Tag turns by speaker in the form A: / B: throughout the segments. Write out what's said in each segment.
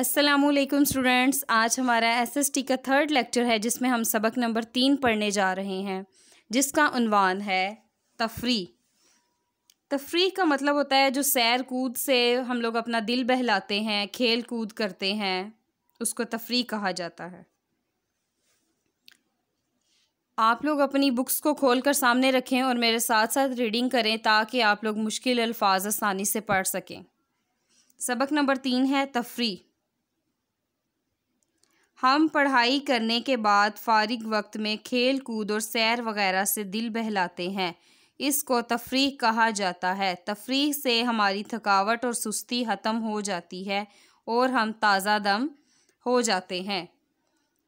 A: Aslam students आज हमारा SST का थर्ड लेक्चर है जिसमें हम सबक नंबर तीन पढ़ने जा रहे हैं जिसका उनवान है तफरी तफरी का मतलब होता है जो सैर कूद से हम लोग अपना दिल बहलाते हैं खेल कूद करते हैं उसको तफरी कहा जाता है आप लोग अपनी बुक्स को खोल कर सामने रखें और मेरे साथ साथ रीडिंग करें ताकि आप लोग मुश्किल अल्फाज आसानी से पढ़ सकें सबक नंबर तीन है तफरी हम पढ़ाई करने के बाद फारिग वक्त में खेल कूद और सैर वगैरह से दिल बहलाते हैं इसको तफरी कहा जाता है तफरी से हमारी थकावट और सुस्ती ख़त्म हो जाती है और हम ताज़ा दम हो जाते हैं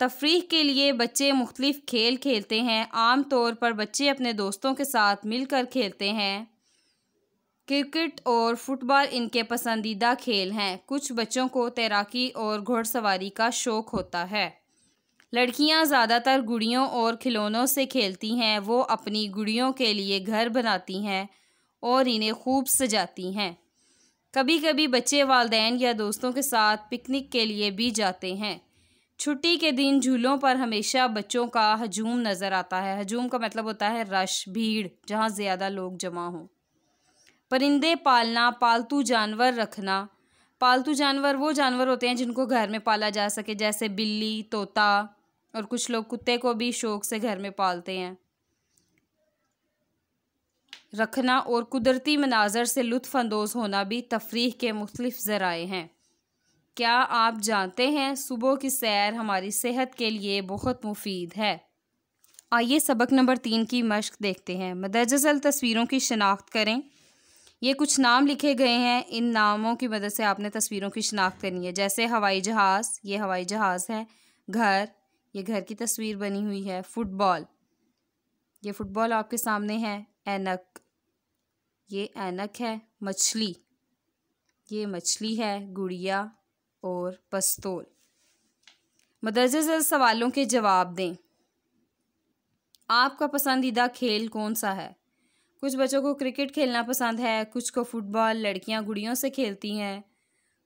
A: तफरी के लिए बच्चे मुख्तलिफ़ खेल खेलते हैं आम तौर पर बच्चे अपने दोस्तों के साथ मिलकर खेलते हैं क्रिकेट और फुटबॉल इनके पसंदीदा खेल हैं कुछ बच्चों को तैराकी और घोड़सवारी का शौक़ होता है लड़कियां ज़्यादातर गुड़ियों और खिलौनों से खेलती हैं वो अपनी गुड़ियों के लिए घर बनाती हैं और इन्हें खूब सजाती हैं कभी कभी बच्चे वालदेन या दोस्तों के साथ पिकनिक के लिए भी जाते हैं छुट्टी के दिन झूलों पर हमेशा बच्चों का हजूम नज़र आता है हजूम का मतलब होता है रश भीड़ जहाँ ज़्यादा लोग जमा हों परिंदे पालना पालतू जानवर रखना पालतू जानवर वो जानवर होते हैं जिनको घर में पाला जा सके जैसे बिल्ली तोता और कुछ लोग कुत्ते को भी शौक से घर में पालते हैं रखना और कुदरती मनाजर से लुफानंदोज़ होना भी तफरीह के मुख्तफ ज़राए हैं क्या आप जानते हैं सुबह की सैर हमारी सेहत के लिए बहुत मुफीद है आइए सबक नंबर तीन की मश्क देखते हैं मदरजल तस्वीरों की शनाख्त करें ये कुछ नाम लिखे गए हैं इन नामों की मदद से आपने तस्वीरों की शिनाख्त करनी है जैसे हवाई जहाज़ ये हवाई जहाज़ है घर ये घर की तस्वीर बनी हुई है फुटबॉल ये फुटबॉल आपके सामने है ऐनक ये ऐनक है मछली ये मछली है गुड़िया और पस्तोल मदरज से सवालों के जवाब दें आपका पसंदीदा खेल कौन सा है कुछ बच्चों को क्रिकेट खेलना पसंद है कुछ को फुटबॉल लड़कियां गुड़ियों से खेलती हैं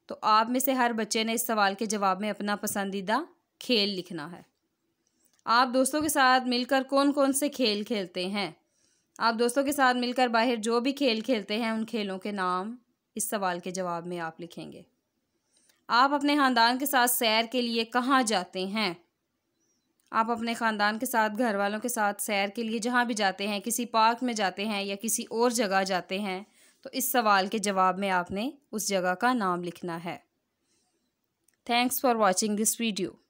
A: तो आप में से हर बच्चे ने इस सवाल के जवाब में अपना पसंदीदा खेल लिखना है आप दोस्तों के साथ मिलकर कौन कौन से खेल खेलते हैं आप दोस्तों के साथ मिलकर बाहर जो भी खेल खेलते हैं उन खेलों के नाम इस सवाल के जवाब में आप लिखेंगे आप अपने ख़ानदान के साथ सैर के लिए कहाँ जाते हैं आप अपने ख़ानदान के साथ घर वालों के साथ सैर के लिए जहाँ भी जाते हैं किसी पार्क में जाते हैं या किसी और जगह जाते हैं तो इस सवाल के जवाब में आपने उस जगह का नाम लिखना है thanks for watching this video